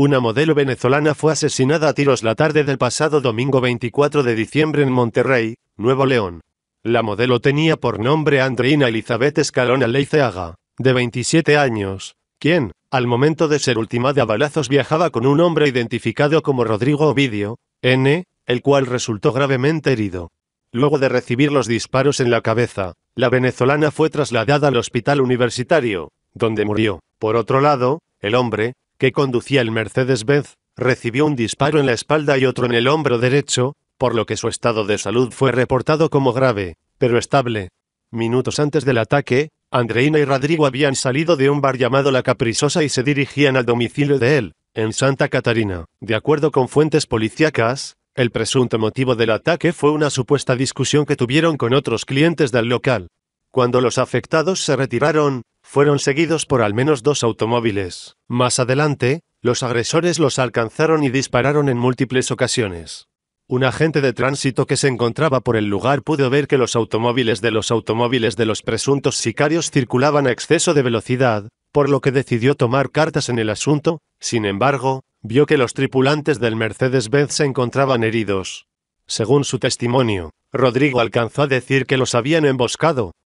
Una modelo venezolana fue asesinada a tiros la tarde del pasado domingo 24 de diciembre en Monterrey, Nuevo León. La modelo tenía por nombre Andreina Elizabeth Escalona Leiceaga, de 27 años, quien, al momento de ser ultimada a balazos viajaba con un hombre identificado como Rodrigo Ovidio, N., el cual resultó gravemente herido. Luego de recibir los disparos en la cabeza, la venezolana fue trasladada al hospital universitario, donde murió. Por otro lado, el hombre, que conducía el Mercedes-Benz, recibió un disparo en la espalda y otro en el hombro derecho, por lo que su estado de salud fue reportado como grave, pero estable. Minutos antes del ataque, Andreina y Rodrigo habían salido de un bar llamado La Caprichosa y se dirigían al domicilio de él, en Santa Catarina. De acuerdo con fuentes policíacas, el presunto motivo del ataque fue una supuesta discusión que tuvieron con otros clientes del local. Cuando los afectados se retiraron, fueron seguidos por al menos dos automóviles. Más adelante, los agresores los alcanzaron y dispararon en múltiples ocasiones. Un agente de tránsito que se encontraba por el lugar pudo ver que los automóviles de los automóviles de los presuntos sicarios circulaban a exceso de velocidad, por lo que decidió tomar cartas en el asunto, sin embargo, vio que los tripulantes del Mercedes-Benz se encontraban heridos. Según su testimonio, Rodrigo alcanzó a decir que los habían emboscado,